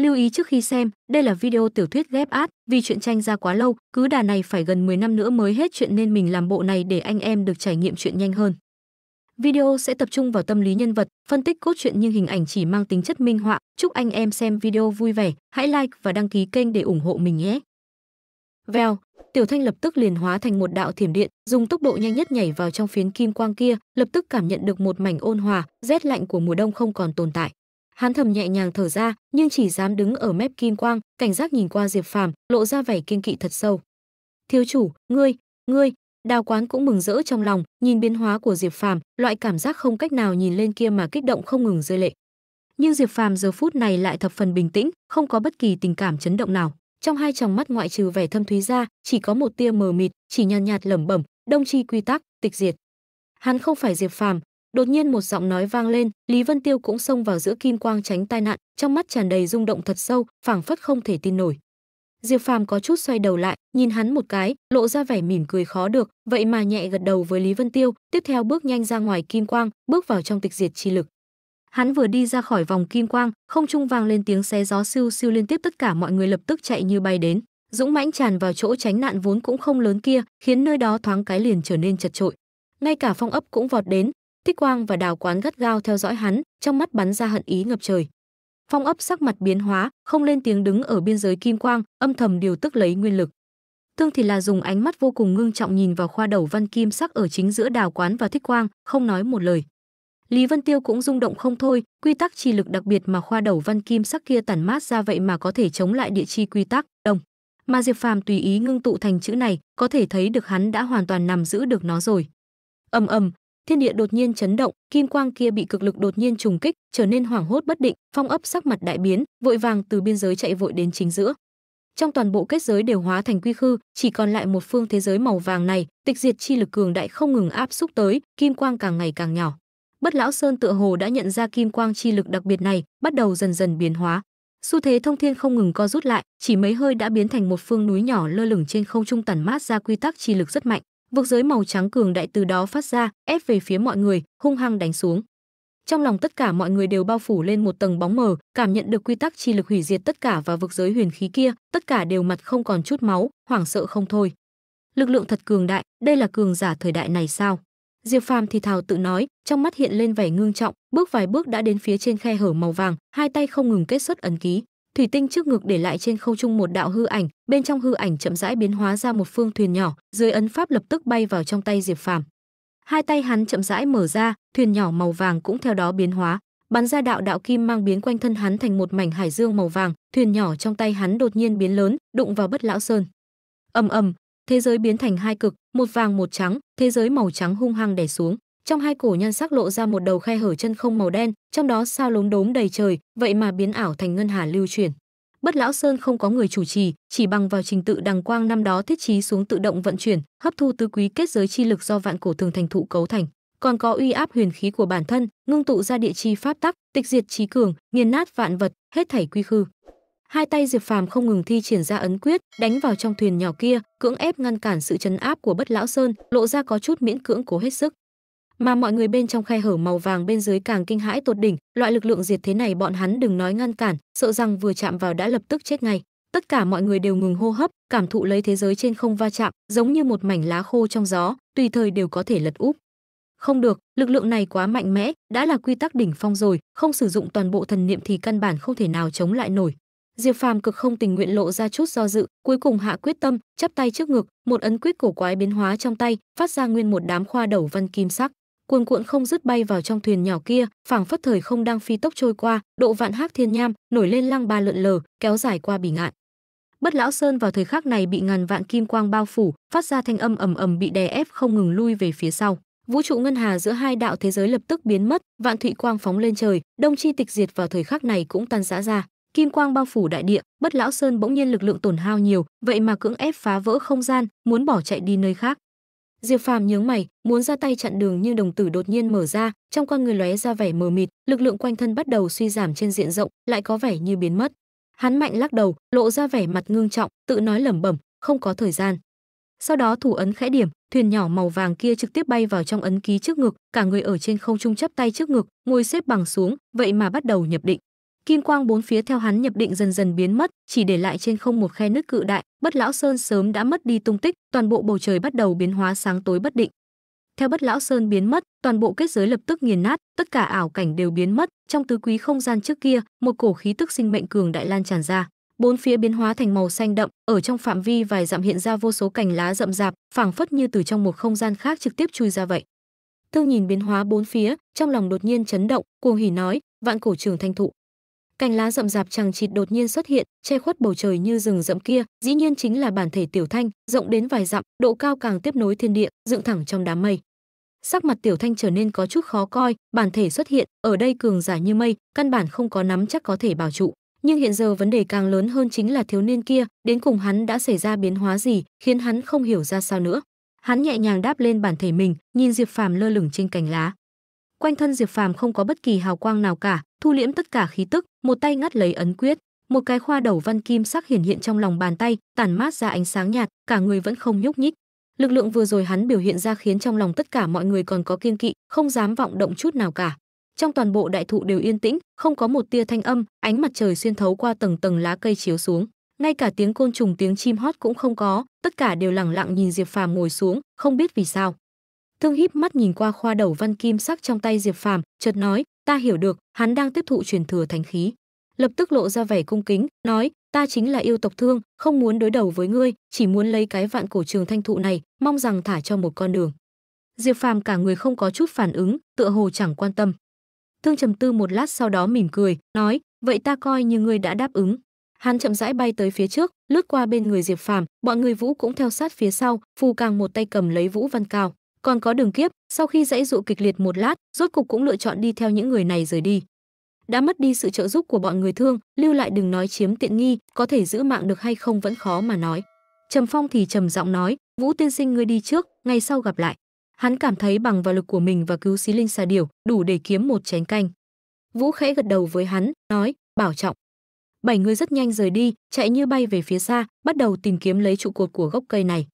Lưu ý trước khi xem, đây là video tiểu thuyết ghép át, vì chuyện tranh ra quá lâu, cứ đà này phải gần 10 năm nữa mới hết chuyện nên mình làm bộ này để anh em được trải nghiệm chuyện nhanh hơn. Video sẽ tập trung vào tâm lý nhân vật, phân tích cốt truyện nhưng hình ảnh chỉ mang tính chất minh họa. Chúc anh em xem video vui vẻ, hãy like và đăng ký kênh để ủng hộ mình nhé. Vèo, Tiểu Thanh lập tức liền hóa thành một đạo thiểm điện, dùng tốc độ nhanh nhất nhảy vào trong phiến kim quang kia, lập tức cảm nhận được một mảnh ôn hòa, rét lạnh của mùa đông không còn tồn tại. Hán Thầm nhẹ nhàng thở ra, nhưng chỉ dám đứng ở mép kim quang, cảnh giác nhìn qua Diệp Phàm, lộ ra vẻ kiên kỵ thật sâu. "Thiếu chủ, ngươi, ngươi." Đào Quán cũng mừng rỡ trong lòng, nhìn biến hóa của Diệp Phàm, loại cảm giác không cách nào nhìn lên kia mà kích động không ngừng rơi lệ. Nhưng Diệp Phàm giờ phút này lại thập phần bình tĩnh, không có bất kỳ tình cảm chấn động nào. Trong hai tròng mắt ngoại trừ vẻ thâm thúy ra, chỉ có một tia mờ mịt, chỉ nhàn nhạt, nhạt lẩm bẩm, "Đông chi quy tắc, tịch diệt." Hắn không phải Diệp Phàm, đột nhiên một giọng nói vang lên lý vân tiêu cũng xông vào giữa kim quang tránh tai nạn trong mắt tràn đầy rung động thật sâu phảng phất không thể tin nổi diệp phàm có chút xoay đầu lại nhìn hắn một cái lộ ra vẻ mỉm cười khó được vậy mà nhẹ gật đầu với lý vân tiêu tiếp theo bước nhanh ra ngoài kim quang bước vào trong tịch diệt chi lực hắn vừa đi ra khỏi vòng kim quang không trung vang lên tiếng xé gió siêu siêu liên tiếp tất cả mọi người lập tức chạy như bay đến dũng mãnh tràn vào chỗ tránh nạn vốn cũng không lớn kia khiến nơi đó thoáng cái liền trở nên chật trội ngay cả phong ấp cũng vọt đến Thích Quang và Đào Quán gắt gao theo dõi hắn, trong mắt bắn ra hận ý ngập trời. Phong ấp sắc mặt biến hóa, không lên tiếng đứng ở biên giới kim quang, âm thầm điều tức lấy nguyên lực. Tương thì là dùng ánh mắt vô cùng ngưng trọng nhìn vào khoa đầu văn kim sắc ở chính giữa Đào Quán và Thích Quang, không nói một lời. Lý Vân Tiêu cũng rung động không thôi, quy tắc chi lực đặc biệt mà khoa đầu văn kim sắc kia tản mát ra vậy mà có thể chống lại địa chi quy tắc, đồng. Mà Diệp Phàm tùy ý ngưng tụ thành chữ này, có thể thấy được hắn đã hoàn toàn nằm giữ được nó rồi. Ầm ầm, thiên địa đột nhiên chấn động, kim quang kia bị cực lực đột nhiên trùng kích, trở nên hoảng hốt bất định, phong ấp sắc mặt đại biến, vội vàng từ biên giới chạy vội đến chính giữa. Trong toàn bộ kết giới đều hóa thành quy khư, chỉ còn lại một phương thế giới màu vàng này, tịch diệt chi lực cường đại không ngừng áp xúc tới, kim quang càng ngày càng nhỏ. Bất lão sơn tựa hồ đã nhận ra kim quang chi lực đặc biệt này, bắt đầu dần dần biến hóa. Xu thế thông thiên không ngừng co rút lại, chỉ mấy hơi đã biến thành một phương núi nhỏ lơ lửng trên không trung tản mát ra quy tắc chi lực rất mạnh vực giới màu trắng cường đại từ đó phát ra, ép về phía mọi người, hung hăng đánh xuống. Trong lòng tất cả mọi người đều bao phủ lên một tầng bóng mờ, cảm nhận được quy tắc chi lực hủy diệt tất cả và vực giới huyền khí kia, tất cả đều mặt không còn chút máu, hoảng sợ không thôi. Lực lượng thật cường đại, đây là cường giả thời đại này sao? Diệp Phàm thì thào tự nói, trong mắt hiện lên vẻ ngương trọng, bước vài bước đã đến phía trên khe hở màu vàng, hai tay không ngừng kết xuất ấn ký thủy tinh trước ngực để lại trên không trung một đạo hư ảnh, bên trong hư ảnh chậm rãi biến hóa ra một phương thuyền nhỏ, dưới ấn pháp lập tức bay vào trong tay Diệp Phàm. Hai tay hắn chậm rãi mở ra, thuyền nhỏ màu vàng cũng theo đó biến hóa, bắn ra đạo đạo kim mang biến quanh thân hắn thành một mảnh hải dương màu vàng, thuyền nhỏ trong tay hắn đột nhiên biến lớn, đụng vào Bất Lão Sơn. Ầm ầm, thế giới biến thành hai cực, một vàng một trắng, thế giới màu trắng hung hăng đè xuống trong hai cổ nhân sắc lộ ra một đầu khe hở chân không màu đen trong đó sao lốm đốm đầy trời vậy mà biến ảo thành ngân hà lưu chuyển bất lão sơn không có người chủ trì chỉ bằng vào trình tự đằng quang năm đó thiết trí xuống tự động vận chuyển hấp thu tứ quý kết giới chi lực do vạn cổ thường thành thụ cấu thành còn có uy áp huyền khí của bản thân ngưng tụ ra địa chi pháp tắc tịch diệt trí cường nghiền nát vạn vật hết thảy quy khư hai tay diệp phàm không ngừng thi triển ra ấn quyết đánh vào trong thuyền nhỏ kia cưỡng ép ngăn cản sự chấn áp của bất lão sơn lộ ra có chút miễn cưỡng cố hết sức mà mọi người bên trong khe hở màu vàng bên dưới càng kinh hãi tột đỉnh loại lực lượng diệt thế này bọn hắn đừng nói ngăn cản sợ rằng vừa chạm vào đã lập tức chết ngay tất cả mọi người đều ngừng hô hấp cảm thụ lấy thế giới trên không va chạm giống như một mảnh lá khô trong gió tùy thời đều có thể lật úp không được lực lượng này quá mạnh mẽ đã là quy tắc đỉnh phong rồi không sử dụng toàn bộ thần niệm thì căn bản không thể nào chống lại nổi diệp phàm cực không tình nguyện lộ ra chút do dự cuối cùng hạ quyết tâm chắp tay trước ngực một ấn quyết cổ quái biến hóa trong tay phát ra nguyên một đám khoa đầu văn kim sắc cuồn cuộn không dứt bay vào trong thuyền nhỏ kia phảng phất thời không đang phi tốc trôi qua độ vạn hắc thiên nham nổi lên lăng ba lượn lờ kéo dài qua bỉ ngạn bất lão sơn vào thời khắc này bị ngàn vạn kim quang bao phủ phát ra thanh âm ầm ầm bị đè ép không ngừng lui về phía sau vũ trụ ngân hà giữa hai đạo thế giới lập tức biến mất vạn thụy quang phóng lên trời đông chi tịch diệt vào thời khắc này cũng tan rã ra kim quang bao phủ đại địa bất lão sơn bỗng nhiên lực lượng tổn hao nhiều vậy mà cưỡng ép phá vỡ không gian muốn bỏ chạy đi nơi khác Diệp Phàm nhướng mày, muốn ra tay chặn đường nhưng đồng tử đột nhiên mở ra, trong con người lóe ra vẻ mờ mịt, lực lượng quanh thân bắt đầu suy giảm trên diện rộng, lại có vẻ như biến mất. Hắn mạnh lắc đầu, lộ ra vẻ mặt ngưng trọng, tự nói lẩm bẩm, không có thời gian. Sau đó thủ ấn khẽ điểm, thuyền nhỏ màu vàng kia trực tiếp bay vào trong ấn ký trước ngực, cả người ở trên không trung chắp tay trước ngực, ngồi xếp bằng xuống, vậy mà bắt đầu nhập định kim quang bốn phía theo hắn nhập định dần dần biến mất, chỉ để lại trên không một khe nước cự đại, Bất Lão Sơn sớm đã mất đi tung tích, toàn bộ bầu trời bắt đầu biến hóa sáng tối bất định. Theo Bất Lão Sơn biến mất, toàn bộ kết giới lập tức nghiền nát, tất cả ảo cảnh đều biến mất, trong tứ quý không gian trước kia, một cổ khí tức sinh mệnh cường đại lan tràn ra. Bốn phía biến hóa thành màu xanh đậm, ở trong phạm vi vài dặm hiện ra vô số cành lá rậm rạp, phảng phất như từ trong một không gian khác trực tiếp chui ra vậy. Tiêu nhìn biến hóa bốn phía, trong lòng đột nhiên chấn động, cuồng hỉ nói, vạn cổ trường thanh thụ cành lá rậm rạp chằng chịt đột nhiên xuất hiện che khuất bầu trời như rừng rậm kia dĩ nhiên chính là bản thể tiểu thanh rộng đến vài dặm độ cao càng tiếp nối thiên địa dựng thẳng trong đám mây sắc mặt tiểu thanh trở nên có chút khó coi bản thể xuất hiện ở đây cường giả như mây căn bản không có nắm chắc có thể bảo trụ nhưng hiện giờ vấn đề càng lớn hơn chính là thiếu niên kia đến cùng hắn đã xảy ra biến hóa gì khiến hắn không hiểu ra sao nữa hắn nhẹ nhàng đáp lên bản thể mình nhìn diệp phàm lơ lửng trên cành lá quanh thân diệp phàm không có bất kỳ hào quang nào cả thu liễm tất cả khí tức một tay ngắt lấy ấn quyết một cái khoa đầu văn kim sắc hiển hiện trong lòng bàn tay tản mát ra ánh sáng nhạt cả người vẫn không nhúc nhích lực lượng vừa rồi hắn biểu hiện ra khiến trong lòng tất cả mọi người còn có kiên kỵ không dám vọng động chút nào cả trong toàn bộ đại thụ đều yên tĩnh không có một tia thanh âm ánh mặt trời xuyên thấu qua tầng tầng lá cây chiếu xuống ngay cả tiếng côn trùng tiếng chim hót cũng không có tất cả đều lặng lặng nhìn diệp phàm ngồi xuống không biết vì sao thương híp mắt nhìn qua khoa đầu văn kim sắc trong tay diệp phàm chợt nói ta hiểu được hắn đang tiếp thụ truyền thừa thánh khí lập tức lộ ra vẻ cung kính nói ta chính là yêu tộc thương không muốn đối đầu với ngươi chỉ muốn lấy cái vạn cổ trường thanh thụ này mong rằng thả cho một con đường diệp phàm cả người không có chút phản ứng tựa hồ chẳng quan tâm thương trầm tư một lát sau đó mỉm cười nói vậy ta coi như ngươi đã đáp ứng hắn chậm rãi bay tới phía trước lướt qua bên người diệp phàm bọn người vũ cũng theo sát phía sau phù càng một tay cầm lấy vũ văn cao còn có đường kiếp sau khi dãy dụ kịch liệt một lát rốt cục cũng lựa chọn đi theo những người này rời đi đã mất đi sự trợ giúp của bọn người thương lưu lại đừng nói chiếm tiện nghi có thể giữ mạng được hay không vẫn khó mà nói trầm phong thì trầm giọng nói vũ tiên sinh ngươi đi trước ngay sau gặp lại hắn cảm thấy bằng vào lực của mình và cứu xí linh xà điểu đủ để kiếm một chén canh vũ khẽ gật đầu với hắn nói bảo trọng bảy người rất nhanh rời đi chạy như bay về phía xa bắt đầu tìm kiếm lấy trụ cột của gốc cây này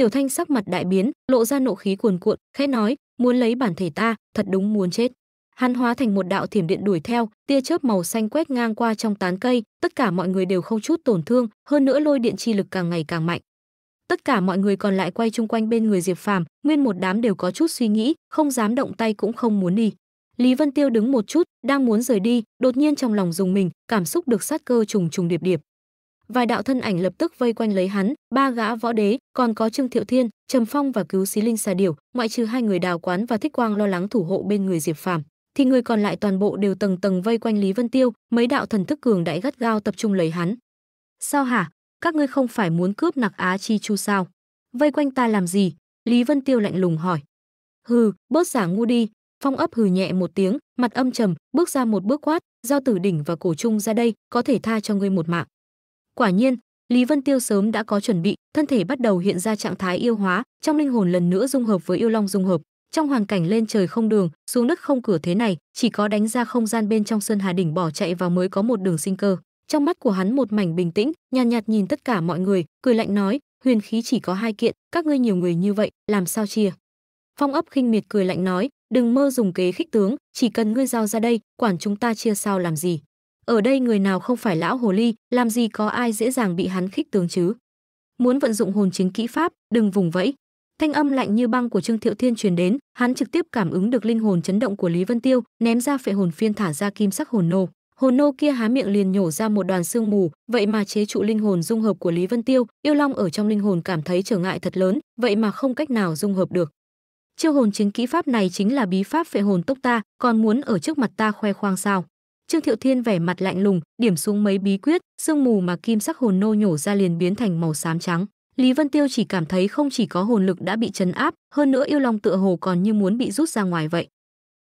Tiểu Thanh sắc mặt đại biến, lộ ra nộ khí cuồn cuộn, khẽ nói, muốn lấy bản thể ta, thật đúng muốn chết. Hắn hóa thành một đạo thiểm điện đuổi theo, tia chớp màu xanh quét ngang qua trong tán cây, tất cả mọi người đều không chút tổn thương, hơn nữa lôi điện chi lực càng ngày càng mạnh. Tất cả mọi người còn lại quay chung quanh bên người Diệp Phàm, nguyên một đám đều có chút suy nghĩ, không dám động tay cũng không muốn đi. Lý Vân Tiêu đứng một chút, đang muốn rời đi, đột nhiên trong lòng dùng mình, cảm xúc được sát cơ trùng trùng điệp điệp vài đạo thân ảnh lập tức vây quanh lấy hắn ba gã võ đế còn có trương thiệu thiên trầm phong và cứu xí linh xà điểu ngoại trừ hai người đào quán và thích quang lo lắng thủ hộ bên người diệp phàm thì người còn lại toàn bộ đều tầng tầng vây quanh lý vân tiêu mấy đạo thần thức cường đại gắt gao tập trung lấy hắn sao hả các ngươi không phải muốn cướp nặc á chi chu sao vây quanh ta làm gì lý vân tiêu lạnh lùng hỏi hừ bớt giả ngu đi phong ấp hừ nhẹ một tiếng mặt âm trầm bước ra một bước quát giao tử đỉnh và cổ trung ra đây có thể tha cho ngươi một mạng Quả nhiên, Lý Vân Tiêu sớm đã có chuẩn bị, thân thể bắt đầu hiện ra trạng thái yêu hóa, trong linh hồn lần nữa dung hợp với yêu long dung hợp. Trong hoàn cảnh lên trời không đường, xuống đất không cửa thế này, chỉ có đánh ra không gian bên trong Sơn Hà đỉnh bỏ chạy vào mới có một đường sinh cơ. Trong mắt của hắn một mảnh bình tĩnh, nhàn nhạt, nhạt nhìn tất cả mọi người, cười lạnh nói, huyền khí chỉ có hai kiện, các ngươi nhiều người như vậy, làm sao chia? Phong ấp khinh miệt cười lạnh nói, đừng mơ dùng kế khích tướng, chỉ cần ngươi giao ra đây, quản chúng ta chia sao làm gì? ở đây người nào không phải lão hồ ly làm gì có ai dễ dàng bị hắn khích tướng chứ muốn vận dụng hồn chính kỹ pháp đừng vùng vẫy thanh âm lạnh như băng của trương thiệu thiên truyền đến hắn trực tiếp cảm ứng được linh hồn chấn động của lý vân tiêu ném ra phệ hồn phiên thả ra kim sắc hồn nô hồn nô kia há miệng liền nhổ ra một đoàn sương mù vậy mà chế trụ linh hồn dung hợp của lý vân tiêu yêu long ở trong linh hồn cảm thấy trở ngại thật lớn vậy mà không cách nào dung hợp được chiêu hồn chính kỹ pháp này chính là bí pháp phệ hồn tốc ta còn muốn ở trước mặt ta khoe khoang sao Trương Thiệu Thiên vẻ mặt lạnh lùng, điểm xuống mấy bí quyết, sương mù mà kim sắc hồn nô nhổ ra liền biến thành màu xám trắng. Lý Vân Tiêu chỉ cảm thấy không chỉ có hồn lực đã bị chấn áp, hơn nữa yêu long tựa hồ còn như muốn bị rút ra ngoài vậy.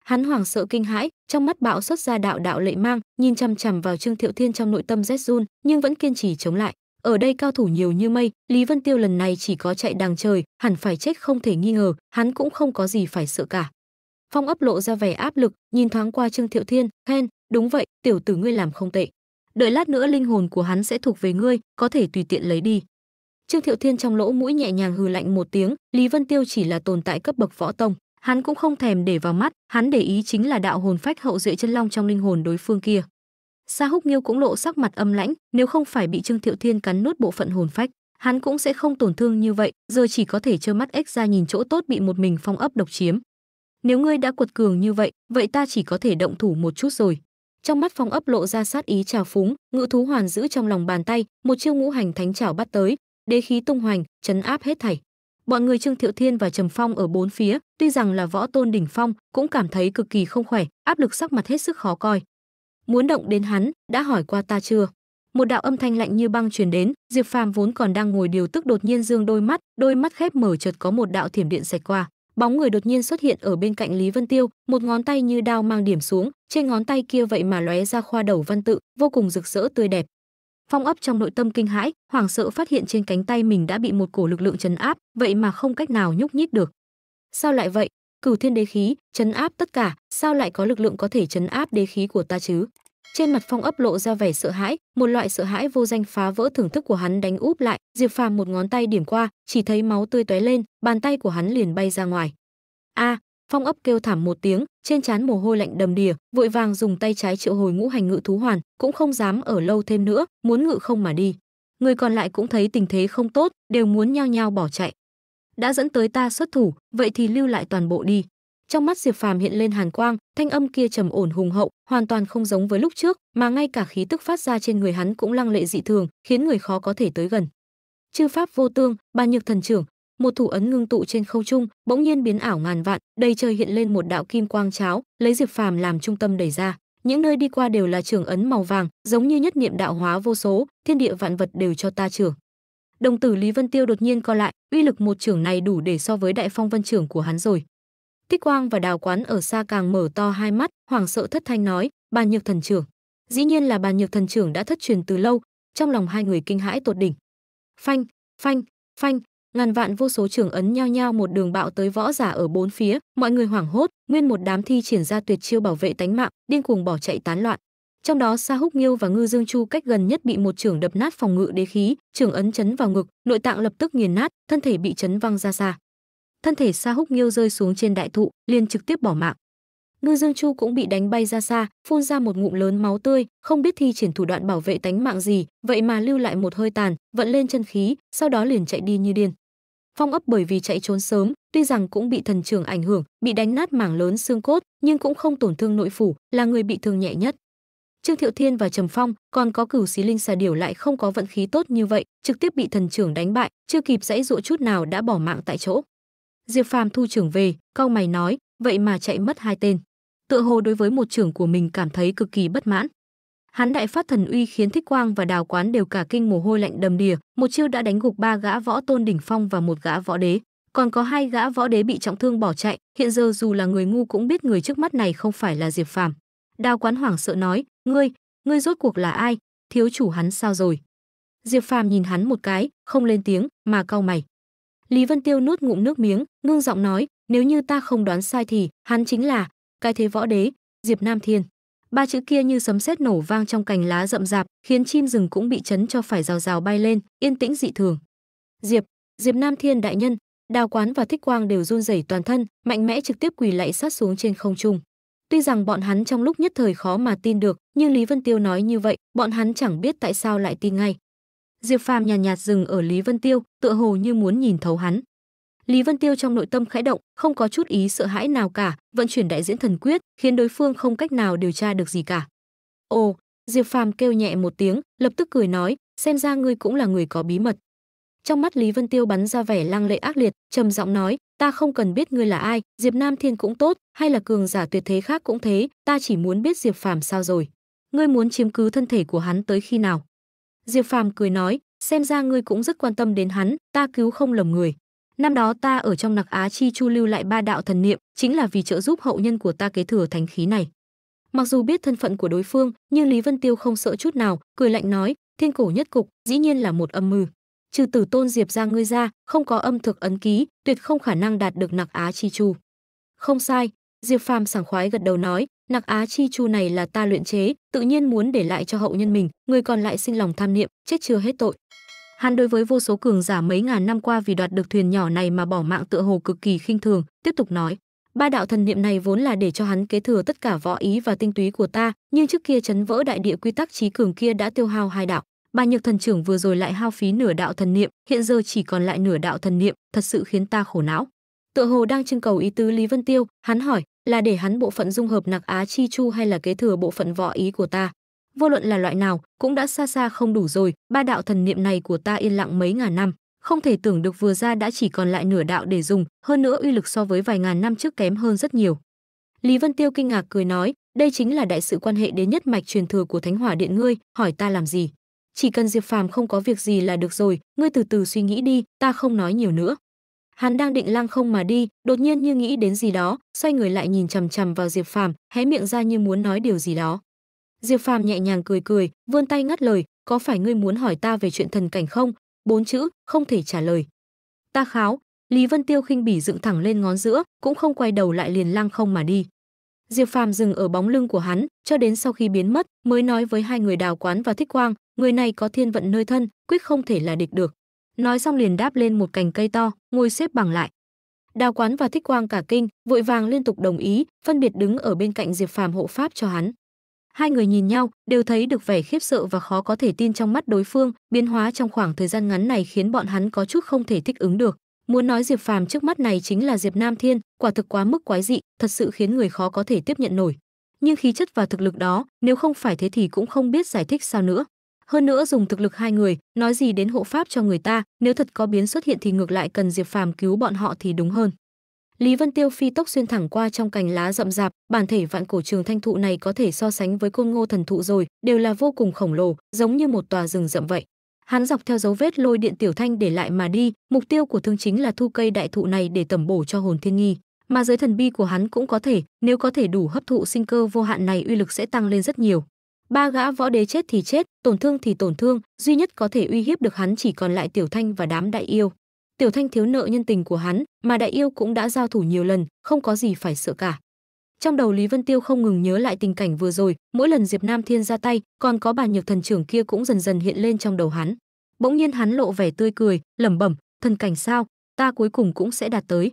Hắn hoảng sợ kinh hãi, trong mắt bạo xuất ra đạo đạo lệ mang, nhìn chằm chằm vào Trương Thiệu Thiên trong nội tâm rét run, nhưng vẫn kiên trì chống lại. Ở đây cao thủ nhiều như mây, Lý Vân Tiêu lần này chỉ có chạy đàng trời, hẳn phải chết không thể nghi ngờ, hắn cũng không có gì phải sợ cả. Phong ấp lộ ra vẻ áp lực, nhìn thoáng qua Trương Thiệu Thiên, khen, Đúng vậy, tiểu tử ngươi làm không tệ. Đợi lát nữa linh hồn của hắn sẽ thuộc về ngươi, có thể tùy tiện lấy đi. Trương Thiệu Thiên trong lỗ mũi nhẹ nhàng hừ lạnh một tiếng, Lý Vân Tiêu chỉ là tồn tại cấp bậc võ tông, hắn cũng không thèm để vào mắt, hắn để ý chính là đạo hồn phách hậu duệ chân long trong linh hồn đối phương kia. Sa Húc Nghiêu cũng lộ sắc mặt âm lãnh, nếu không phải bị Trương Thiệu Thiên cắn nuốt bộ phận hồn phách, hắn cũng sẽ không tổn thương như vậy, giờ chỉ có thể trơ mắt ếch ra nhìn chỗ tốt bị một mình phong ấp độc chiếm. Nếu ngươi đã quật cường như vậy, vậy ta chỉ có thể động thủ một chút rồi trong mắt phong ấp lộ ra sát ý trào phúng ngự thú hoàn giữ trong lòng bàn tay một chiêu ngũ hành thánh trảo bắt tới đế khí tung hoành chấn áp hết thảy bọn người trương thiệu thiên và trầm phong ở bốn phía tuy rằng là võ tôn đỉnh phong cũng cảm thấy cực kỳ không khỏe áp lực sắc mặt hết sức khó coi muốn động đến hắn đã hỏi qua ta chưa một đạo âm thanh lạnh như băng truyền đến diệp phàm vốn còn đang ngồi điều tức đột nhiên dương đôi mắt đôi mắt khép mở chợt có một đạo thiểm điện sạch qua bóng người đột nhiên xuất hiện ở bên cạnh lý vân tiêu một ngón tay như đao mang điểm xuống trên ngón tay kia vậy mà lóe ra khoa đầu văn tự, vô cùng rực rỡ tươi đẹp. Phong ấp trong nội tâm kinh hãi, hoảng sợ phát hiện trên cánh tay mình đã bị một cổ lực lượng chấn áp, vậy mà không cách nào nhúc nhích được. Sao lại vậy? Cửu Thiên Đế khí, chấn áp tất cả, sao lại có lực lượng có thể chấn áp đế khí của ta chứ? Trên mặt Phong ấp lộ ra vẻ sợ hãi, một loại sợ hãi vô danh phá vỡ thưởng thức của hắn đánh úp lại, Diệp Phàm một ngón tay điểm qua, chỉ thấy máu tươi tóe lên, bàn tay của hắn liền bay ra ngoài. A, à, phong ấp kêu thảm một tiếng trên trán mồ hôi lạnh đầm đìa vội vàng dùng tay trái triệu hồi ngũ hành ngự thú hoàn cũng không dám ở lâu thêm nữa muốn ngự không mà đi người còn lại cũng thấy tình thế không tốt đều muốn nhao nhao bỏ chạy đã dẫn tới ta xuất thủ vậy thì lưu lại toàn bộ đi trong mắt diệp phàm hiện lên hàn quang thanh âm kia trầm ổn hùng hậu hoàn toàn không giống với lúc trước mà ngay cả khí tức phát ra trên người hắn cũng lăng lệ dị thường khiến người khó có thể tới gần chư pháp vô tương bà nhược thần trưởng một thủ ấn ngưng tụ trên khâu trung bỗng nhiên biến ảo ngàn vạn đầy trời hiện lên một đạo kim quang cháo lấy diệp phàm làm trung tâm đẩy ra những nơi đi qua đều là trường ấn màu vàng giống như nhất niệm đạo hóa vô số thiên địa vạn vật đều cho ta trưởng đồng tử lý vân tiêu đột nhiên co lại uy lực một trưởng này đủ để so với đại phong vân trưởng của hắn rồi thích quang và đào quán ở xa càng mở to hai mắt hoảng sợ thất thanh nói bàn nhược thần trưởng dĩ nhiên là bàn nhược thần trưởng đã thất truyền từ lâu trong lòng hai người kinh hãi tột đỉnh phanh phanh phanh ngàn vạn vô số trường ấn nhao nhao một đường bạo tới võ giả ở bốn phía, mọi người hoảng hốt, nguyên một đám thi triển ra tuyệt chiêu bảo vệ tánh mạng, điên cuồng bỏ chạy tán loạn. Trong đó Sa Húc Nghiêu và Ngư Dương Chu cách gần nhất bị một trưởng đập nát phòng ngự đế khí, trưởng ấn chấn vào ngực, nội tạng lập tức nghiền nát, thân thể bị chấn văng ra xa. Thân thể Sa Húc Nghiêu rơi xuống trên đại thụ, liền trực tiếp bỏ mạng. Ngư Dương Chu cũng bị đánh bay ra xa, phun ra một ngụm lớn máu tươi, không biết thi triển thủ đoạn bảo vệ tánh mạng gì, vậy mà lưu lại một hơi tàn, vận lên chân khí, sau đó liền chạy đi như điên. Phong ấp bởi vì chạy trốn sớm, tuy rằng cũng bị thần trưởng ảnh hưởng, bị đánh nát mảng lớn xương cốt, nhưng cũng không tổn thương nội phủ, là người bị thương nhẹ nhất. Trương Thiệu Thiên và Trầm Phong, còn có Cửu Xí Linh Xà Điểu lại không có vận khí tốt như vậy, trực tiếp bị thần trưởng đánh bại, chưa kịp dãy dụa chút nào đã bỏ mạng tại chỗ. Diệp Phàm thu trưởng về, cau mày nói, vậy mà chạy mất hai tên. Tựa hồ đối với một trưởng của mình cảm thấy cực kỳ bất mãn hắn đại phát thần uy khiến thích quang và đào quán đều cả kinh mồ hôi lạnh đầm đìa một chiêu đã đánh gục ba gã võ tôn đỉnh phong và một gã võ đế còn có hai gã võ đế bị trọng thương bỏ chạy hiện giờ dù là người ngu cũng biết người trước mắt này không phải là diệp phàm đào quán hoảng sợ nói ngươi ngươi rốt cuộc là ai thiếu chủ hắn sao rồi diệp phàm nhìn hắn một cái không lên tiếng mà cau mày lý vân tiêu nuốt ngụm nước miếng ngưng giọng nói nếu như ta không đoán sai thì hắn chính là cái thế võ đế diệp nam thiên Ba chữ kia như sấm sét nổ vang trong cành lá rậm rạp, khiến chim rừng cũng bị chấn cho phải rào rào bay lên, yên tĩnh dị thường. Diệp, Diệp Nam Thiên đại nhân, Đào Quán và Thích Quang đều run rẩy toàn thân, mạnh mẽ trực tiếp quỳ lạy sát xuống trên không trung. Tuy rằng bọn hắn trong lúc nhất thời khó mà tin được, nhưng Lý Vân Tiêu nói như vậy, bọn hắn chẳng biết tại sao lại tin ngay. Diệp Phàm nhàn nhạt, nhạt dừng ở Lý Vân Tiêu, tựa hồ như muốn nhìn thấu hắn. Lý Vân Tiêu trong nội tâm khẽ động, không có chút ý sợ hãi nào cả, vận chuyển đại diễn thần quyết, khiến đối phương không cách nào điều tra được gì cả. Ồ, Diệp Phàm kêu nhẹ một tiếng, lập tức cười nói, xem ra ngươi cũng là người có bí mật. Trong mắt Lý Vân Tiêu bắn ra vẻ lăng lệ ác liệt, trầm giọng nói, ta không cần biết ngươi là ai, Diệp Nam Thiên cũng tốt, hay là cường giả tuyệt thế khác cũng thế, ta chỉ muốn biết Diệp Phàm sao rồi. Ngươi muốn chiếm cứ thân thể của hắn tới khi nào? Diệp Phàm cười nói, xem ra ngươi cũng rất quan tâm đến hắn, ta cứu không lầm người. Năm đó ta ở trong Nặc Á Chi Chu lưu lại ba đạo thần niệm, chính là vì trợ giúp hậu nhân của ta kế thừa thánh khí này. Mặc dù biết thân phận của đối phương, nhưng Lý Vân Tiêu không sợ chút nào, cười lạnh nói, thiên cổ nhất cục, dĩ nhiên là một âm mưu. Trừ Tử Tôn Diệp ra ngươi ra, không có âm thực ấn ký, tuyệt không khả năng đạt được Nặc Á Chi Chu. Không sai, Diệp Phàm sảng khoái gật đầu nói, Nặc Á Chi Chu này là ta luyện chế, tự nhiên muốn để lại cho hậu nhân mình, người còn lại sinh lòng tham niệm, chết chưa hết tội. Hắn đối với vô số cường giả mấy ngàn năm qua vì đoạt được thuyền nhỏ này mà bỏ mạng tựa hồ cực kỳ khinh thường, tiếp tục nói: "Ba đạo thần niệm này vốn là để cho hắn kế thừa tất cả võ ý và tinh túy của ta, nhưng trước kia chấn vỡ đại địa quy tắc trí cường kia đã tiêu hao hai đạo, ba Nhược thần trưởng vừa rồi lại hao phí nửa đạo thần niệm, hiện giờ chỉ còn lại nửa đạo thần niệm, thật sự khiến ta khổ não." Tựa hồ đang trưng cầu ý tứ Lý Vân Tiêu, hắn hỏi: "Là để hắn bộ phận dung hợp Nặc Á Chi Chu hay là kế thừa bộ phận võ ý của ta?" vô luận là loại nào cũng đã xa xa không đủ rồi ba đạo thần niệm này của ta yên lặng mấy ngàn năm không thể tưởng được vừa ra đã chỉ còn lại nửa đạo để dùng hơn nữa uy lực so với vài ngàn năm trước kém hơn rất nhiều lý vân tiêu kinh ngạc cười nói đây chính là đại sự quan hệ đến nhất mạch truyền thừa của thánh hỏa điện ngươi hỏi ta làm gì chỉ cần diệp phàm không có việc gì là được rồi ngươi từ từ suy nghĩ đi ta không nói nhiều nữa hắn đang định lăng không mà đi đột nhiên như nghĩ đến gì đó xoay người lại nhìn chằm chằm vào diệp phàm hé miệng ra như muốn nói điều gì đó Diệp Phàm nhẹ nhàng cười cười, vươn tay ngắt lời, "Có phải ngươi muốn hỏi ta về chuyện thần cảnh không?" Bốn chữ, không thể trả lời. "Ta kháo." Lý Vân Tiêu khinh bỉ dựng thẳng lên ngón giữa, cũng không quay đầu lại liền lăng không mà đi. Diệp Phàm dừng ở bóng lưng của hắn, cho đến sau khi biến mất, mới nói với hai người Đào Quán và Thích Quang, người này có thiên vận nơi thân, quyết không thể là địch được. Nói xong liền đáp lên một cành cây to, ngồi xếp bằng lại. Đào Quán và Thích Quang cả kinh, vội vàng liên tục đồng ý, phân biệt đứng ở bên cạnh Diệp Phàm hộ pháp cho hắn. Hai người nhìn nhau, đều thấy được vẻ khiếp sợ và khó có thể tin trong mắt đối phương, biến hóa trong khoảng thời gian ngắn này khiến bọn hắn có chút không thể thích ứng được. Muốn nói Diệp Phàm trước mắt này chính là Diệp Nam Thiên, quả thực quá mức quái dị, thật sự khiến người khó có thể tiếp nhận nổi. Nhưng khí chất và thực lực đó, nếu không phải thế thì cũng không biết giải thích sao nữa. Hơn nữa dùng thực lực hai người, nói gì đến hộ pháp cho người ta, nếu thật có biến xuất hiện thì ngược lại cần Diệp Phàm cứu bọn họ thì đúng hơn. Lý Vân Tiêu phi tốc xuyên thẳng qua trong cành lá rậm rạp, bản thể vạn cổ trường thanh thụ này có thể so sánh với côn ngô thần thụ rồi, đều là vô cùng khổng lồ, giống như một tòa rừng rậm vậy. Hắn dọc theo dấu vết lôi điện tiểu thanh để lại mà đi, mục tiêu của thương chính là thu cây đại thụ này để tẩm bổ cho hồn thiên nghi, mà giới thần bi của hắn cũng có thể, nếu có thể đủ hấp thụ sinh cơ vô hạn này uy lực sẽ tăng lên rất nhiều. Ba gã võ đế chết thì chết, tổn thương thì tổn thương, duy nhất có thể uy hiếp được hắn chỉ còn lại tiểu thanh và đám đại yêu tiểu thanh thiếu nợ nhân tình của hắn mà đại yêu cũng đã giao thủ nhiều lần không có gì phải sợ cả trong đầu lý vân tiêu không ngừng nhớ lại tình cảnh vừa rồi mỗi lần diệp nam thiên ra tay còn có bà nhược thần trưởng kia cũng dần dần hiện lên trong đầu hắn bỗng nhiên hắn lộ vẻ tươi cười lẩm bẩm thần cảnh sao ta cuối cùng cũng sẽ đạt tới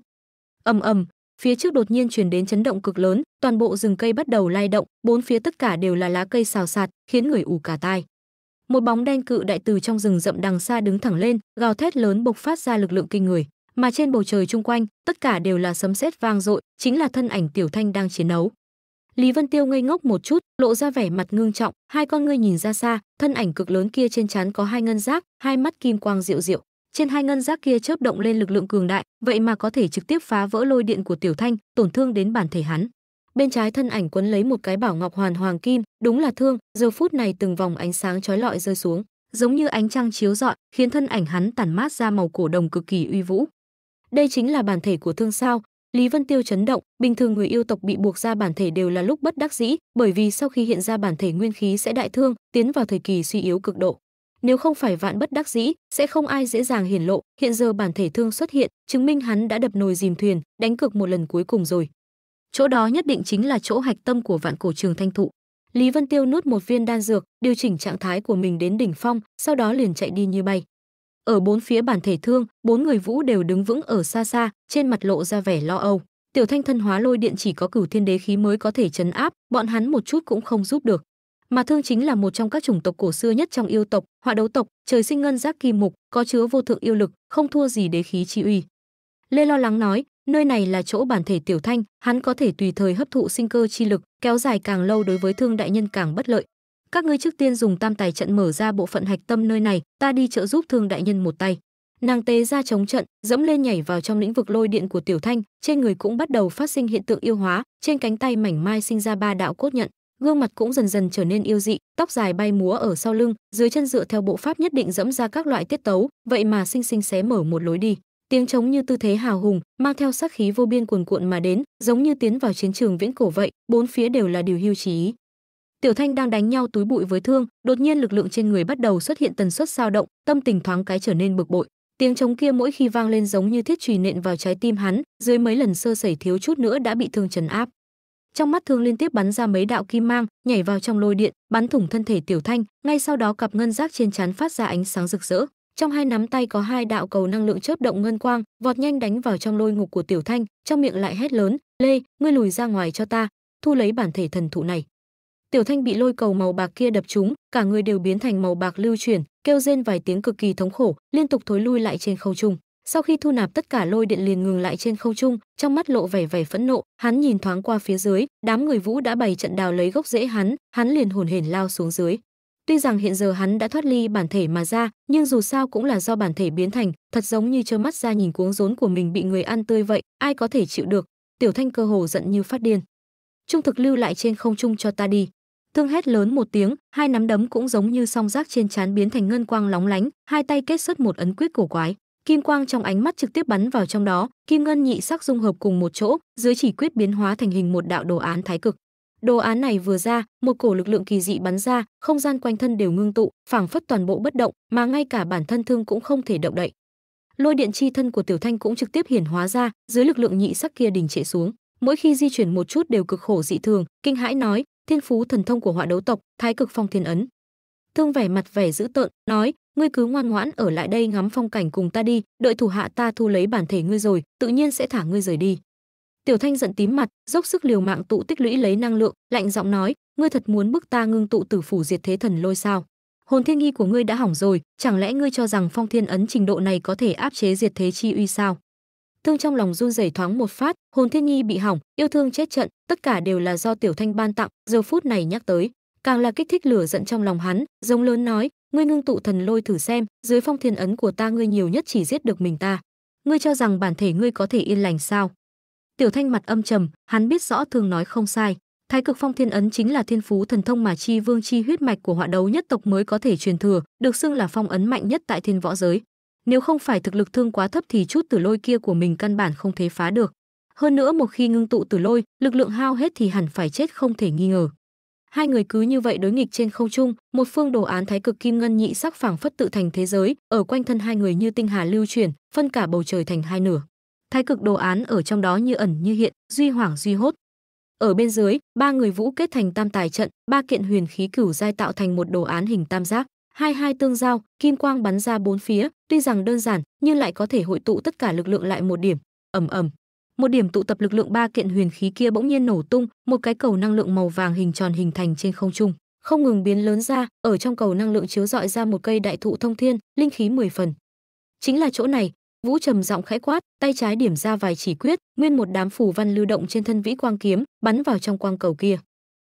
ầm ầm phía trước đột nhiên truyền đến chấn động cực lớn toàn bộ rừng cây bắt đầu lay động bốn phía tất cả đều là lá cây xào xạc khiến người ù cả tai một bóng đen cự đại từ trong rừng rậm đằng xa đứng thẳng lên gào thét lớn bộc phát ra lực lượng kinh người mà trên bầu trời chung quanh tất cả đều là sấm sét vang dội chính là thân ảnh tiểu thanh đang chiến đấu lý vân tiêu ngây ngốc một chút lộ ra vẻ mặt ngưng trọng hai con ngươi nhìn ra xa thân ảnh cực lớn kia trên trán có hai ngân giác hai mắt kim quang diệu diệu trên hai ngân giác kia chớp động lên lực lượng cường đại vậy mà có thể trực tiếp phá vỡ lôi điện của tiểu thanh tổn thương đến bản thể hắn bên trái thân ảnh quấn lấy một cái bảo ngọc hoàn hoàng kim, đúng là thương, giờ phút này từng vòng ánh sáng chói lọi rơi xuống, giống như ánh trăng chiếu rọi, khiến thân ảnh hắn tản mát ra màu cổ đồng cực kỳ uy vũ. Đây chính là bản thể của thương sao? Lý Vân Tiêu chấn động, bình thường người yêu tộc bị buộc ra bản thể đều là lúc bất đắc dĩ, bởi vì sau khi hiện ra bản thể nguyên khí sẽ đại thương, tiến vào thời kỳ suy yếu cực độ. Nếu không phải vạn bất đắc dĩ, sẽ không ai dễ dàng hiển lộ, hiện giờ bản thể thương xuất hiện, chứng minh hắn đã đập nồi dìm thuyền, đánh cược một lần cuối cùng rồi chỗ đó nhất định chính là chỗ hạch tâm của vạn cổ trường thanh thụ lý vân tiêu nuốt một viên đan dược điều chỉnh trạng thái của mình đến đỉnh phong sau đó liền chạy đi như bay ở bốn phía bản thể thương bốn người vũ đều đứng vững ở xa xa trên mặt lộ ra vẻ lo âu tiểu thanh thân hóa lôi điện chỉ có cửu thiên đế khí mới có thể chấn áp bọn hắn một chút cũng không giúp được mà thương chính là một trong các chủng tộc cổ xưa nhất trong yêu tộc họa đấu tộc trời sinh ngân giác kim mục có chứa vô thượng yêu lực không thua gì đế khí chi uy lê lo lắng nói Nơi này là chỗ bản thể tiểu thanh, hắn có thể tùy thời hấp thụ sinh cơ chi lực, kéo dài càng lâu đối với thương đại nhân càng bất lợi. Các ngươi trước tiên dùng tam tài trận mở ra bộ phận hạch tâm nơi này, ta đi trợ giúp thương đại nhân một tay. Nàng tế ra chống trận, dẫm lên nhảy vào trong lĩnh vực lôi điện của tiểu thanh, trên người cũng bắt đầu phát sinh hiện tượng yêu hóa, trên cánh tay mảnh mai sinh ra ba đạo cốt nhận, gương mặt cũng dần dần trở nên yêu dị, tóc dài bay múa ở sau lưng, dưới chân dựa theo bộ pháp nhất định dẫm ra các loại tiết tấu, vậy mà sinh sinh xé mở một lối đi tiếng trống như tư thế hào hùng mang theo sát khí vô biên cuồn cuộn mà đến giống như tiến vào chiến trường viễn cổ vậy bốn phía đều là điều hưu trí tiểu thanh đang đánh nhau túi bụi với thương đột nhiên lực lượng trên người bắt đầu xuất hiện tần suất sao động tâm tình thoáng cái trở nên bực bội tiếng trống kia mỗi khi vang lên giống như thiết chùy nện vào trái tim hắn dưới mấy lần sơ sẩy thiếu chút nữa đã bị thương trấn áp trong mắt thương liên tiếp bắn ra mấy đạo kim mang nhảy vào trong lôi điện bắn thủng thân thể tiểu thanh ngay sau đó cặp ngân giác trên trán phát ra ánh sáng rực rỡ trong hai nắm tay có hai đạo cầu năng lượng chớp động ngân quang vọt nhanh đánh vào trong lôi ngục của tiểu thanh trong miệng lại hét lớn lê ngươi lùi ra ngoài cho ta thu lấy bản thể thần thụ này tiểu thanh bị lôi cầu màu bạc kia đập trúng cả người đều biến thành màu bạc lưu chuyển kêu rên vài tiếng cực kỳ thống khổ liên tục thối lui lại trên không trung sau khi thu nạp tất cả lôi điện liền ngừng lại trên không trung trong mắt lộ vẻ vẻ phẫn nộ hắn nhìn thoáng qua phía dưới đám người vũ đã bày trận đào lấy gốc rễ hắn hắn liền hồn hển lao xuống dưới Tuy rằng hiện giờ hắn đã thoát ly bản thể mà ra, nhưng dù sao cũng là do bản thể biến thành, thật giống như trơ mắt ra nhìn cuống rốn của mình bị người ăn tươi vậy, ai có thể chịu được. Tiểu Thanh cơ hồ giận như phát điên. Trung thực lưu lại trên không trung cho ta đi. Thương hét lớn một tiếng, hai nắm đấm cũng giống như song rác trên trán biến thành ngân quang lóng lánh, hai tay kết xuất một ấn quyết cổ quái. Kim quang trong ánh mắt trực tiếp bắn vào trong đó, kim ngân nhị sắc dung hợp cùng một chỗ, dưới chỉ quyết biến hóa thành hình một đạo đồ án thái cực. Đồ án này vừa ra, một cổ lực lượng kỳ dị bắn ra, không gian quanh thân đều ngưng tụ, phảng phất toàn bộ bất động, mà ngay cả bản thân thương cũng không thể động đậy. Lôi điện chi thân của Tiểu Thanh cũng trực tiếp hiển hóa ra, dưới lực lượng nhị sắc kia đình trệ xuống, mỗi khi di chuyển một chút đều cực khổ dị thường, kinh hãi nói: "Thiên phú thần thông của Họa đấu tộc, Thái cực phong thiên ấn." Thương vẻ mặt vẻ dữ tợn, nói: "Ngươi cứ ngoan ngoãn ở lại đây ngắm phong cảnh cùng ta đi, đợi thủ hạ ta thu lấy bản thể ngươi rồi, tự nhiên sẽ thả ngươi rời đi." Tiểu Thanh giận tím mặt, dốc sức liều mạng tụ tích lũy lấy năng lượng, lạnh giọng nói, ngươi thật muốn bức ta ngưng tụ tử phủ diệt thế thần lôi sao? Hồn thiên nghi của ngươi đã hỏng rồi, chẳng lẽ ngươi cho rằng phong thiên ấn trình độ này có thể áp chế diệt thế chi uy sao? Thương trong lòng run rẩy thoáng một phát, hồn thiên nhi bị hỏng, yêu thương chết trận, tất cả đều là do tiểu thanh ban tặng, giờ phút này nhắc tới, càng là kích thích lửa giận trong lòng hắn, giống lớn nói, ngươi ngưng tụ thần lôi thử xem, dưới phong thiên ấn của ta ngươi nhiều nhất chỉ giết được mình ta. Ngươi cho rằng bản thể ngươi có thể yên lành sao? Tiểu Thanh mặt âm trầm, hắn biết rõ thường nói không sai, Thái Cực Phong Thiên Ấn chính là thiên phú thần thông mà chi vương chi huyết mạch của Họa Đấu nhất tộc mới có thể truyền thừa, được xưng là phong ấn mạnh nhất tại thiên võ giới. Nếu không phải thực lực thương quá thấp thì chút tử lôi kia của mình căn bản không thể phá được. Hơn nữa một khi ngưng tụ tử lôi, lực lượng hao hết thì hẳn phải chết không thể nghi ngờ. Hai người cứ như vậy đối nghịch trên không trung, một phương đồ án thái cực kim ngân nhị sắc phảng phất tự thành thế giới, ở quanh thân hai người như tinh hà lưu chuyển, phân cả bầu trời thành hai nửa thái cực đồ án ở trong đó như ẩn như hiện, duy hoảng duy hốt. Ở bên dưới, ba người vũ kết thành tam tài trận, ba kiện huyền khí cửu giai tạo thành một đồ án hình tam giác, hai hai tương giao, kim quang bắn ra bốn phía, tuy rằng đơn giản, nhưng lại có thể hội tụ tất cả lực lượng lại một điểm, ầm ầm. Một điểm tụ tập lực lượng ba kiện huyền khí kia bỗng nhiên nổ tung, một cái cầu năng lượng màu vàng hình tròn hình thành trên không trung, không ngừng biến lớn ra, ở trong cầu năng lượng chiếu rọi ra một cây đại thụ thông thiên, linh khí mười phần. Chính là chỗ này, Vũ trầm giọng khẽ quát, tay trái điểm ra vài chỉ quyết, nguyên một đám phù văn lưu động trên thân vĩ quang kiếm, bắn vào trong quang cầu kia.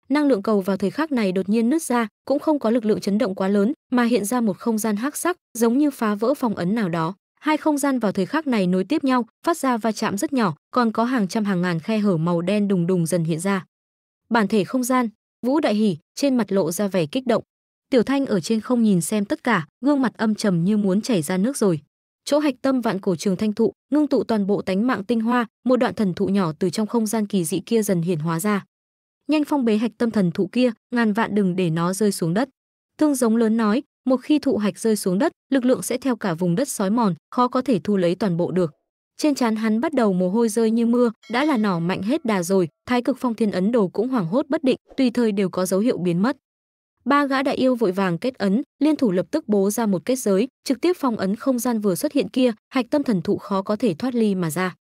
Năng lượng cầu vào thời khắc này đột nhiên nứt ra, cũng không có lực lượng chấn động quá lớn, mà hiện ra một không gian hắc sắc, giống như phá vỡ phong ấn nào đó. Hai không gian vào thời khắc này nối tiếp nhau, phát ra va chạm rất nhỏ, còn có hàng trăm hàng ngàn khe hở màu đen đùng đùng dần hiện ra. Bản thể không gian, Vũ đại hỉ, trên mặt lộ ra vẻ kích động. Tiểu Thanh ở trên không nhìn xem tất cả, gương mặt âm trầm như muốn chảy ra nước rồi chỗ hạch tâm vạn cổ trường thanh thụ ngưng tụ toàn bộ tánh mạng tinh hoa một đoạn thần thụ nhỏ từ trong không gian kỳ dị kia dần hiển hóa ra nhanh phong bế hạch tâm thần thụ kia ngàn vạn đừng để nó rơi xuống đất thương giống lớn nói một khi thụ hạch rơi xuống đất lực lượng sẽ theo cả vùng đất sói mòn khó có thể thu lấy toàn bộ được trên trán hắn bắt đầu mồ hôi rơi như mưa đã là nỏ mạnh hết đà rồi thái cực phong thiên ấn đồ cũng hoảng hốt bất định tùy thời đều có dấu hiệu biến mất ba gã đại yêu vội vàng kết ấn liên thủ lập tức bố ra một kết giới trực tiếp phong ấn không gian vừa xuất hiện kia hạch tâm thần thụ khó có thể thoát ly mà ra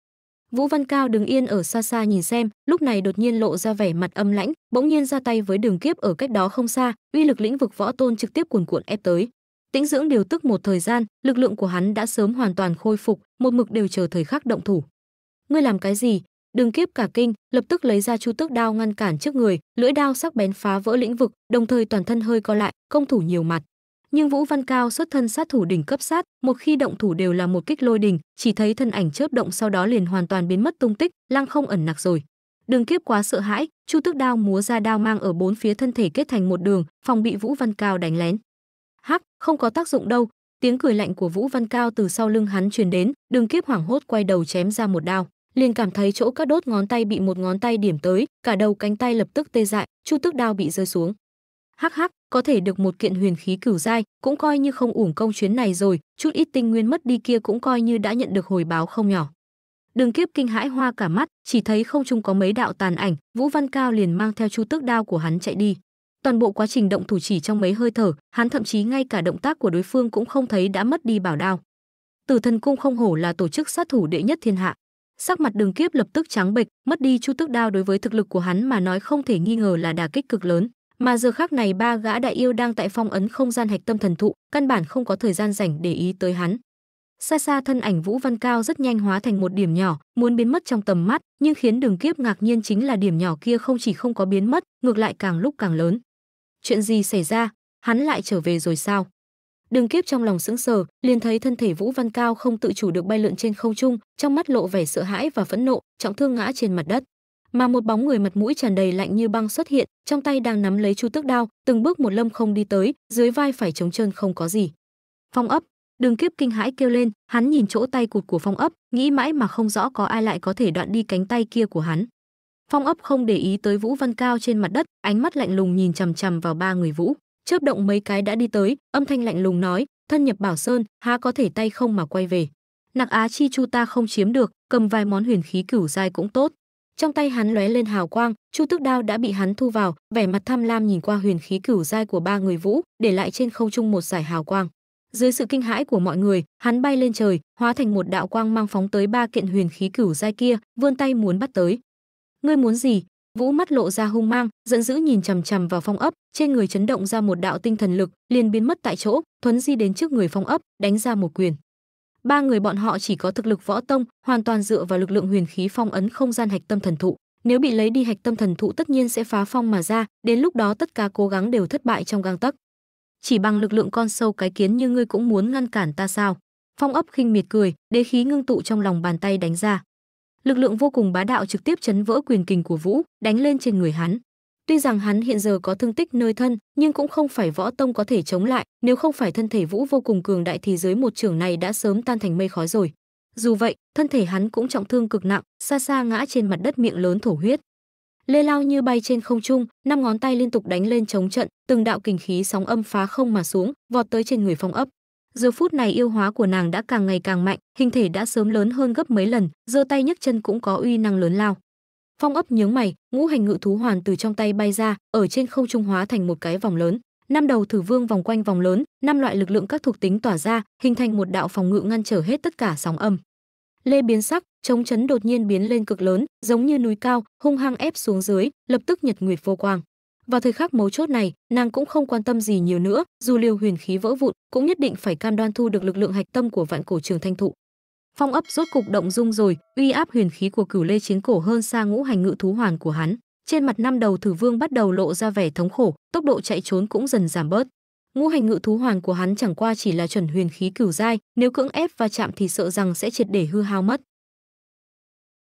vũ văn cao đứng yên ở xa xa nhìn xem lúc này đột nhiên lộ ra vẻ mặt âm lãnh bỗng nhiên ra tay với đường kiếp ở cách đó không xa uy lực lĩnh vực võ tôn trực tiếp cuồn cuộn ép tới tĩnh dưỡng điều tức một thời gian lực lượng của hắn đã sớm hoàn toàn khôi phục một mực đều chờ thời khắc động thủ ngươi làm cái gì Đường Kiếp cả kinh, lập tức lấy ra Chu Tước đao ngăn cản trước người, lưỡi đao sắc bén phá vỡ lĩnh vực, đồng thời toàn thân hơi co lại, công thủ nhiều mặt. Nhưng Vũ Văn Cao xuất thân sát thủ đỉnh cấp sát, một khi động thủ đều là một kích lôi đình, chỉ thấy thân ảnh chớp động sau đó liền hoàn toàn biến mất tung tích, lăng không ẩn nặc rồi. Đường Kiếp quá sợ hãi, Chu Tước đao múa ra đao mang ở bốn phía thân thể kết thành một đường, phòng bị Vũ Văn Cao đánh lén. Hắc, không có tác dụng đâu, tiếng cười lạnh của Vũ Văn Cao từ sau lưng hắn truyền đến, Đường Kiếp hoảng hốt quay đầu chém ra một đao liền cảm thấy chỗ các đốt ngón tay bị một ngón tay điểm tới, cả đầu cánh tay lập tức tê dại, chu tức đao bị rơi xuống. Hắc hắc, có thể được một kiện huyền khí cửu giai, cũng coi như không uổng công chuyến này rồi, chút ít tinh nguyên mất đi kia cũng coi như đã nhận được hồi báo không nhỏ. Đường Kiếp kinh hãi hoa cả mắt, chỉ thấy không trung có mấy đạo tàn ảnh, Vũ Văn Cao liền mang theo chu tước đao của hắn chạy đi. Toàn bộ quá trình động thủ chỉ trong mấy hơi thở, hắn thậm chí ngay cả động tác của đối phương cũng không thấy đã mất đi bảo đao. Tử Thần Cung không hổ là tổ chức sát thủ đệ nhất thiên hạ sắc mặt đường kiếp lập tức trắng bệch mất đi chu tước đao đối với thực lực của hắn mà nói không thể nghi ngờ là đà kích cực lớn mà giờ khác này ba gã đại yêu đang tại phong ấn không gian hạch tâm thần thụ căn bản không có thời gian rảnh để ý tới hắn xa xa thân ảnh vũ văn cao rất nhanh hóa thành một điểm nhỏ muốn biến mất trong tầm mắt nhưng khiến đường kiếp ngạc nhiên chính là điểm nhỏ kia không chỉ không có biến mất ngược lại càng lúc càng lớn chuyện gì xảy ra hắn lại trở về rồi sao Đường Kiếp trong lòng sững sờ, liền thấy thân thể Vũ Văn Cao không tự chủ được bay lượn trên không trung, trong mắt lộ vẻ sợ hãi và phẫn nộ, trọng thương ngã trên mặt đất. Mà một bóng người mặt mũi tràn đầy lạnh như băng xuất hiện, trong tay đang nắm lấy chu tước đao, từng bước một lâm không đi tới, dưới vai phải trống trơn không có gì. Phong ấp, Đường Kiếp kinh hãi kêu lên, hắn nhìn chỗ tay cụt của Phong ấp, nghĩ mãi mà không rõ có ai lại có thể đoạn đi cánh tay kia của hắn. Phong ấp không để ý tới Vũ Văn Cao trên mặt đất, ánh mắt lạnh lùng nhìn chằm chằm vào ba người Vũ chớp động mấy cái đã đi tới âm thanh lạnh lùng nói thân nhập bảo sơn há có thể tay không mà quay về nặc á chi chu ta không chiếm được cầm vài món huyền khí cửu dai cũng tốt trong tay hắn lóe lên hào quang chu tước đao đã bị hắn thu vào vẻ mặt tham lam nhìn qua huyền khí cửu dai của ba người vũ để lại trên không trung một giải hào quang dưới sự kinh hãi của mọi người hắn bay lên trời hóa thành một đạo quang mang phóng tới ba kiện huyền khí cửu dai kia vươn tay muốn bắt tới ngươi muốn gì vũ mắt lộ ra hung mang giận dữ nhìn chằm chằm vào phong ấp trên người chấn động ra một đạo tinh thần lực liền biến mất tại chỗ thuấn di đến trước người phong ấp đánh ra một quyền ba người bọn họ chỉ có thực lực võ tông hoàn toàn dựa vào lực lượng huyền khí phong ấn không gian hạch tâm thần thụ nếu bị lấy đi hạch tâm thần thụ tất nhiên sẽ phá phong mà ra đến lúc đó tất cả cố gắng đều thất bại trong gang tấc chỉ bằng lực lượng con sâu cái kiến như ngươi cũng muốn ngăn cản ta sao phong ấp khinh miệt cười đế khí ngưng tụ trong lòng bàn tay đánh ra lực lượng vô cùng bá đạo trực tiếp chấn vỡ quyền kình của Vũ, đánh lên trên người hắn. Tuy rằng hắn hiện giờ có thương tích nơi thân, nhưng cũng không phải võ tông có thể chống lại, nếu không phải thân thể Vũ vô cùng cường đại thì dưới một trường này đã sớm tan thành mây khói rồi. Dù vậy, thân thể hắn cũng trọng thương cực nặng, xa xa ngã trên mặt đất miệng lớn thổ huyết. Lê Lao như bay trên không trung, năm ngón tay liên tục đánh lên chống trận, từng đạo kình khí sóng âm phá không mà xuống, vọt tới trên người Phong Ấp. Giờ phút này yêu hóa của nàng đã càng ngày càng mạnh, hình thể đã sớm lớn hơn gấp mấy lần, giơ tay nhấc chân cũng có uy năng lớn lao. Phong ấp nhướng mày, ngũ hành ngự thú hoàn từ trong tay bay ra, ở trên không trung hóa thành một cái vòng lớn. Năm đầu thử vương vòng quanh vòng lớn, năm loại lực lượng các thuộc tính tỏa ra, hình thành một đạo phòng ngự ngăn trở hết tất cả sóng âm. Lê biến sắc, chống chấn đột nhiên biến lên cực lớn, giống như núi cao, hung hăng ép xuống dưới, lập tức nhật nguyệt vô quang. Vào thời khắc mấu chốt này, nàng cũng không quan tâm gì nhiều nữa, dù liều huyền khí vỡ vụn, cũng nhất định phải cam đoan thu được lực lượng hạch tâm của vạn cổ trường thanh thụ. Phong ấp rốt cục động dung rồi, uy áp huyền khí của cửu lê chiến cổ hơn xa ngũ hành ngự thú hoàn của hắn. Trên mặt năm đầu thử vương bắt đầu lộ ra vẻ thống khổ, tốc độ chạy trốn cũng dần giảm bớt. Ngũ hành ngự thú hoàn của hắn chẳng qua chỉ là chuẩn huyền khí cửu giai, nếu cưỡng ép và chạm thì sợ rằng sẽ triệt để hư hao mất.